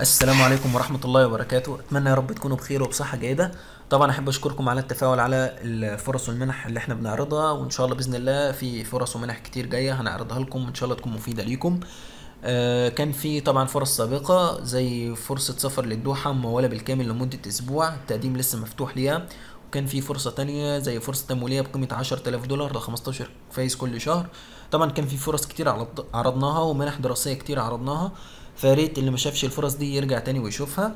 السلام عليكم ورحمة الله وبركاته أتمنى يا رب تكونوا بخير وبصحة جيدة طبعا أحب أشكركم على التفاعل على الفرص والمنح اللي احنا بنعرضها وإن شاء الله بإذن الله في فرص ومنح كتير جاية هنعرضها لكم إن شاء الله تكون مفيدة ليكم آه كان في طبعا فرص سابقة زي فرصة سفر للدوحة ممولة بالكامل لمدة أسبوع التقديم لسه مفتوح ليها وكان في فرصة تانية زي فرصة تمويلية بقيمة 10000 دولار ل 15 فايز كل شهر طبعا كان في فرص كتير عرضناها ومنح دراسية كتير عرضناها فياريت اللي ما شافش الفرص دي يرجع تاني ويشوفها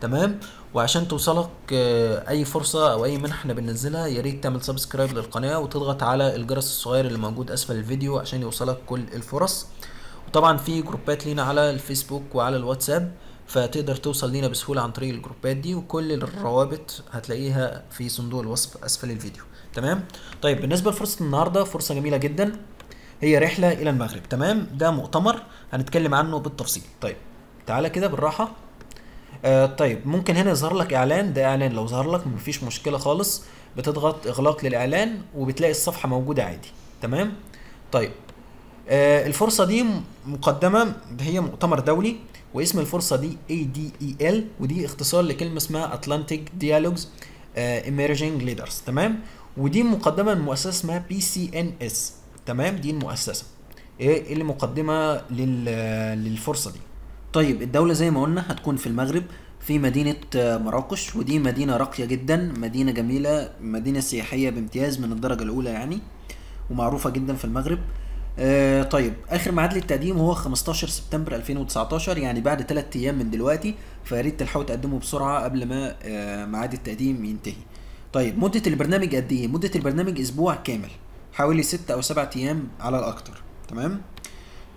تمام وعشان توصلك آه، اي فرصه او اي منحه احنا بننزلها يا ريت تعمل سبسكرايب للقناه وتضغط على الجرس الصغير اللي موجود اسفل الفيديو عشان يوصلك كل الفرص وطبعا في جروبات لينا على الفيسبوك وعلى الواتساب فتقدر توصل لينا بسهوله عن طريق الجروبات دي وكل الروابط هتلاقيها في صندوق الوصف اسفل الفيديو تمام طيب بالنسبه لفرصه النهارده فرصه جميله جدا هي رحله الى المغرب تمام ده مؤتمر هنتكلم عنه بالتفصيل طيب تعالى كده بالراحه آه طيب ممكن هنا يظهر لك اعلان ده اعلان لو ظهر لك مفيش مشكله خالص بتضغط اغلاق للاعلان وبتلاقي الصفحه موجوده عادي تمام طيب آه الفرصه دي مقدمه هي مؤتمر دولي واسم الفرصه دي ADEL ودي اختصار لكلمه اسمها Atlantic Dialogues آه، Emerging Leaders تمام ودي مقدمه من مؤسسه اسمها PCNS تمام دي المؤسسه ايه, إيه اللي مقدمه للفرصه دي طيب الدوله زي ما قلنا هتكون في المغرب في مدينة آه، مراكش ودي مدينة راقية جدا مدينة جميلة مدينة سياحية بامتياز من الدرجة الأولى يعني ومعروفة جدا في المغرب آه طيب آخر ميعاد للتقديم هو 15 سبتمبر 2019 يعني بعد 3 أيام من دلوقتي فياريت تلحقوا تقدموا بسرعة قبل ما آه ميعاد التقديم ينتهي طيب مدة البرنامج قد إيه؟ مدة البرنامج أسبوع كامل حوالي ست او سبع ايام على الاكتر تمام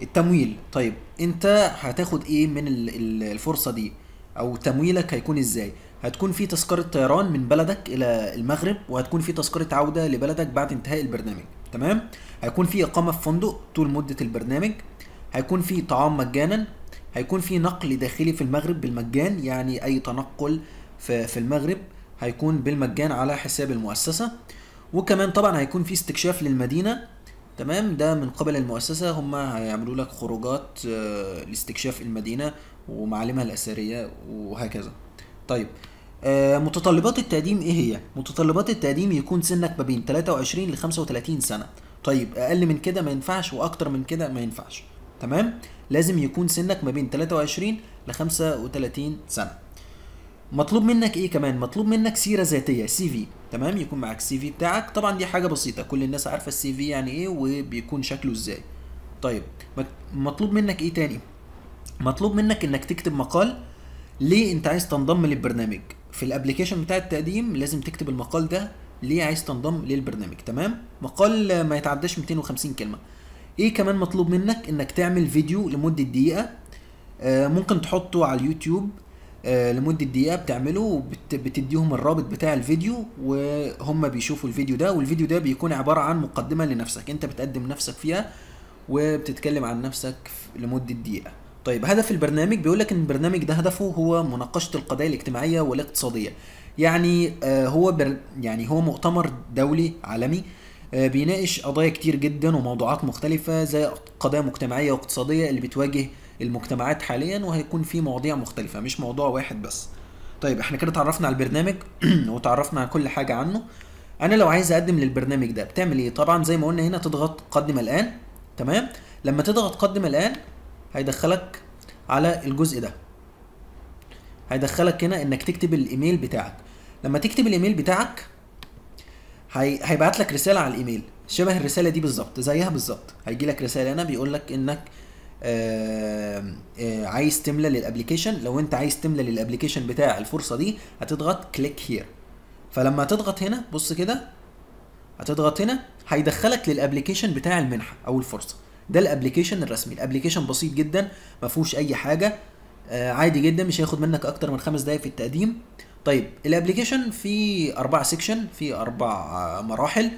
التمويل طيب انت هتاخد ايه من الفرصه دي او تمويلك هيكون ازاي هتكون في تذكره طيران من بلدك الى المغرب وهتكون في تذكره عوده لبلدك بعد انتهاء البرنامج تمام هيكون في اقامه في فندق طول مده البرنامج هيكون في طعام مجانا هيكون في نقل داخلي في المغرب بالمجان يعني اي تنقل في المغرب هيكون بالمجان على حساب المؤسسه وكمان طبعا هيكون في استكشاف للمدينه تمام ده من قبل المؤسسه هم هيعملوا لك خروجات آه، لاستكشاف المدينه ومعالمها الاثريه وهكذا طيب آه، متطلبات التقديم ايه هي متطلبات التقديم يكون سنك ما بين 23 ل 35 سنه طيب اقل من كده ما ينفعش واكتر من كده ما ينفعش تمام لازم يكون سنك ما بين 23 ل 35 سنه مطلوب منك ايه كمان مطلوب منك سيره ذاتيه سي في تمام يكون معاك السي في بتاعك طبعا دي حاجه بسيطه كل الناس عارفه السي في يعني ايه وبيكون شكله ازاي طيب مطلوب منك ايه تاني مطلوب منك انك تكتب مقال ليه انت عايز تنضم للبرنامج في الابلكيشن بتاع التقديم لازم تكتب المقال ده ليه عايز تنضم للبرنامج تمام مقال ما يتعداش 250 كلمه ايه كمان مطلوب منك انك تعمل فيديو لمده دقيقه آه، ممكن تحطه على اليوتيوب آه، لمده دقيقه بتعمله بتديهم الرابط بتاع الفيديو وهم بيشوفوا الفيديو ده والفيديو ده بيكون عباره عن مقدمه لنفسك انت بتقدم نفسك فيها وبتتكلم عن نفسك لمده دقيقه طيب هدف البرنامج بيقول لك ان البرنامج ده هدفه هو مناقشه القضايا الاجتماعيه والاقتصاديه يعني آه، هو بر... يعني هو مؤتمر دولي عالمي آه، بيناقش قضايا كتير جدا وموضوعات مختلفه زي قضايا مجتمعيه واقتصاديه اللي بتواجه المجتمعات حاليا وهيكون في مواضيع مختلفه مش موضوع واحد بس طيب احنا كده اتعرفنا على البرنامج وتعرفنا على كل حاجه عنه انا لو عايز اقدم للبرنامج ده بتعمل ايه طبعا زي ما قلنا هنا تضغط قدم الان تمام لما تضغط قدم الان هيدخلك على الجزء ده هيدخلك هنا انك تكتب الايميل بتاعك لما تكتب الايميل بتاعك هي... هيبعت لك رساله على الايميل شبه الرساله دي بالظبط زيها بالظبط هيجي لك رساله هنا بيقول لك انك آه، عايز تملى للابلكيشن لو انت عايز تملى للابلكيشن بتاع الفرصه دي هتضغط كليك هير فلما هتضغط هنا بص كده هتضغط هنا هيدخلك للابلكيشن بتاع المنحه او الفرصه ده الابلكيشن الرسمي الابلكيشن بسيط جدا ما فيهوش اي حاجه آه، عادي جدا مش هياخد منك اكتر من خمس دقايق في التقديم طيب الابلكيشن فيه اربع سيكشن فيه اربع مراحل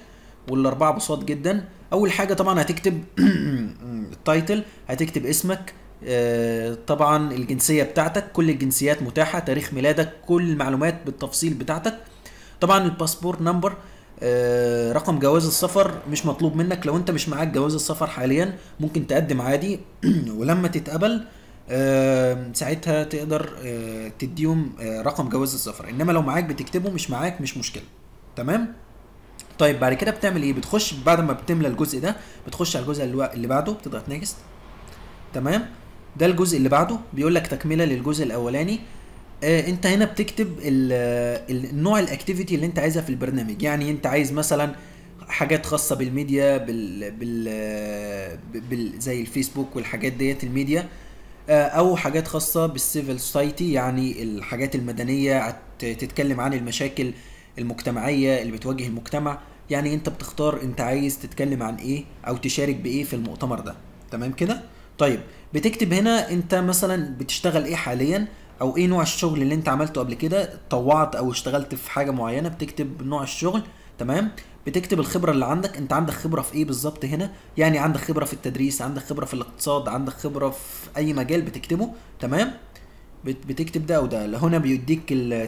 والاربعه بساط جدا اول حاجه طبعا هتكتب آه، التايتل هتكتب اسمك آه، طبعا الجنسية بتاعتك كل الجنسيات متاحة تاريخ ميلادك كل المعلومات بالتفصيل بتاعتك طبعا الباسبور آه، نمبر رقم جواز السفر مش مطلوب منك لو انت مش معاك جواز السفر حاليا ممكن تقدم عادي ولما تتقبل آه، ساعتها تقدر تديهم رقم جواز السفر انما لو معاك بتكتبه مش معاك مش مشكله تمام طيب بعد كده بتعمل ايه بتخش بعد ما بتملى الجزء ده بتخش على الجزء اللي بعده بتضغط نيكست تمام ده الجزء اللي بعده بيقول لك تكمله للجزء الاولاني آه انت هنا بتكتب النوع الاكتيفيتي اللي انت عايزها في البرنامج يعني انت عايز مثلا حاجات خاصه بالميديا بال, بال, بال زي الفيسبوك والحاجات ديت الميديا آه، او حاجات خاصه بالسيفل سوسايتي يعني الحاجات المدنيه تتكلم عن المشاكل المجتمعيه اللي بتواجه المجتمع يعني انت بتختار انت عايز تتكلم عن ايه او تشارك بايه في المؤتمر ده تمام كده طيب بتكتب هنا انت مثلا بتشتغل ايه حاليا او ايه نوع الشغل اللي انت عملته قبل كده طوعت او اشتغلت في حاجه معينه بتكتب نوع الشغل تمام بتكتب الخبره اللي عندك انت عندك خبره في ايه بالظبط هنا يعني عندك خبره في التدريس عندك خبره في الاقتصاد عندك خبره في اي مجال بتكتبه تمام بتكتب ده وده اللي هنا بيديك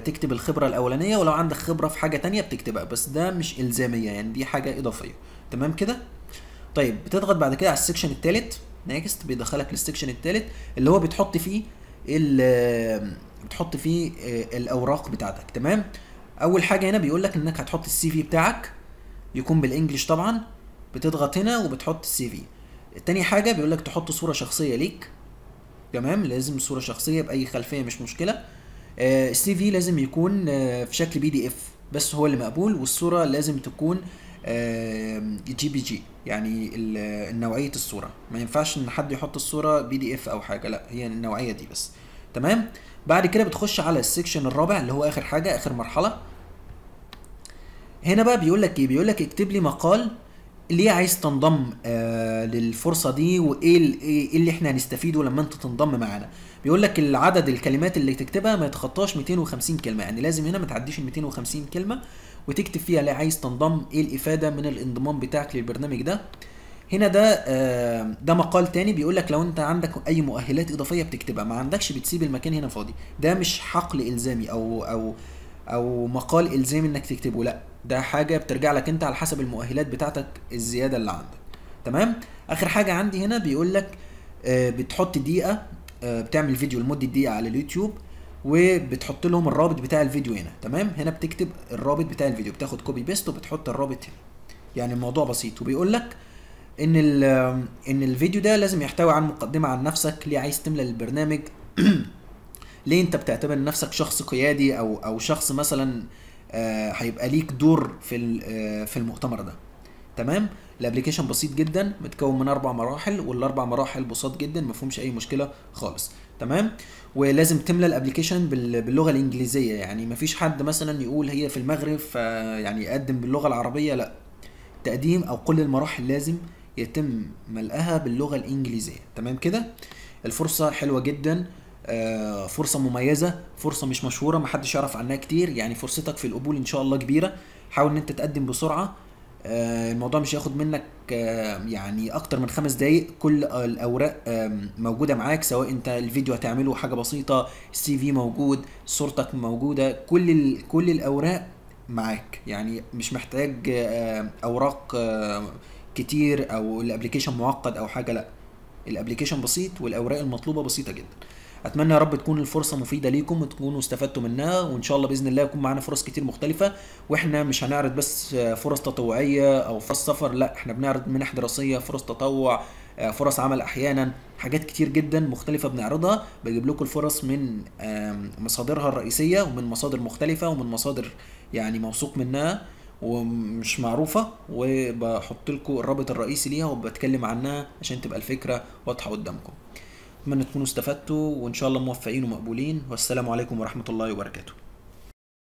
تكتب الخبره الاولانيه ولو عندك خبره في حاجه تانية بتكتبها بس ده مش الزاميه يعني دي حاجه اضافيه تمام كده طيب بتضغط بعد كده على السكشن الثالث نيكست بيدخلك للسكشن الثالث اللي هو بتحط فيه ال بتحط فيه آه، الاوراق بتاعتك تمام اول حاجه هنا بيقول لك انك هتحط السي في بتاعك يكون بالانجلش طبعا بتضغط هنا وبتحط السي في تاني حاجه بيقول لك تحط صوره شخصيه ليك تمام لازم صوره شخصيه باي خلفيه مش مشكله آه، السي في لازم يكون آه، في شكل بي دي اف بس هو اللي مقبول والصوره لازم تكون جي بي جي يعني نوعيه الصوره ما ينفعش ان حد يحط الصوره بي دي اف او حاجه لا هي النوعيه دي بس تمام بعد كده بتخش على السكشن الرابع اللي هو اخر حاجه اخر مرحله هنا بقى بيقول لك ايه بيقول لك اكتب لي مقال ليه عايز تنضم آه للفرصه دي وايه ايه اللي احنا هنستفيده لما انت تنضم معانا بيقول لك العدد الكلمات اللي تكتبها ما يتخطاش 250 كلمه يعني لازم هنا ما تعديش ال 250 كلمه وتكتب فيها ليه عايز تنضم ايه الافاده من الانضمام بتاعك للبرنامج ده هنا ده آه، ده مقال تاني بيقول لك لو انت عندك اي مؤهلات اضافيه بتكتبها ما عندكش بتسيب المكان هنا فاضي ده مش حقل الزامي او او او مقال الزامي انك تكتبه لا ده حاجه بترجع لك انت على حسب المؤهلات بتاعتك الزياده اللي عندك تمام اخر حاجه عندي هنا بيقول لك آه، بتحط دقيقه آه، بتعمل فيديو لمده دقيقه على اليوتيوب وبتحط لهم الرابط بتاع الفيديو هنا تمام هنا بتكتب الرابط بتاع الفيديو بتاخد كوبي بيست وبتحط الرابط هنا يعني الموضوع بسيط وبيقول لك ان آه، ان الفيديو ده لازم يحتوي عن مقدمه عن نفسك ليه عايز تملى البرنامج ليه انت بتعتبر نفسك شخص قيادي او او شخص مثلا آه، هيبقى ليك دور في آه، في المؤتمر ده تمام الابلكيشن بسيط جدا متكون من اربع مراحل والاربع مراحل بساط جدا ما فيهمش اي مشكله خالص تمام ولازم تملى الابلكيشن باللغه الانجليزيه يعني ما فيش حد مثلا يقول هي في المغرب يعني يقدم باللغه العربيه لا تقديم او كل المراحل لازم يتم ملئها باللغه الانجليزيه تمام كده الفرصه حلوه جدا آه، فرصه مميزه فرصه مش مشهوره محدش يعرف عنها كتير يعني فرصتك في القبول ان شاء الله كبيره حاول ان انت تقدم بسرعه آه، الموضوع مش هياخد منك آه، يعني اكتر من خمس دقايق كل الاوراق موجوده معاك سواء انت الفيديو هتعمله حاجه بسيطه السي في موجود صورتك موجوده كل كل الاوراق معاك يعني مش محتاج اوراق كتير او الابلكيشن معقد او حاجه لا الابلكيشن بسيط والاوراق المطلوبه بسيطه جدا اتمنى يا رب تكون الفرصه مفيده ليكم وتكونوا استفدتوا منها وان شاء الله باذن الله يكون معانا فرص كتير مختلفه واحنا مش هنعرض بس فرص تطوعيه او فرص سفر لا احنا بنعرض منح دراسيه فرص تطوع فرص عمل احيانا حاجات كتير جدا مختلفه بنعرضها بجيب لكم الفرص من مصادرها الرئيسيه ومن مصادر مختلفه ومن مصادر يعني موثوق منها ومش معروفه وبحط لكم الرابط الرئيسي ليها وبتكلم عنها عشان تبقى الفكره واضحه قدامكم اتمنى تكونوا استفدتوا وان شاء الله موفقين ومقبولين والسلام عليكم ورحمه الله وبركاته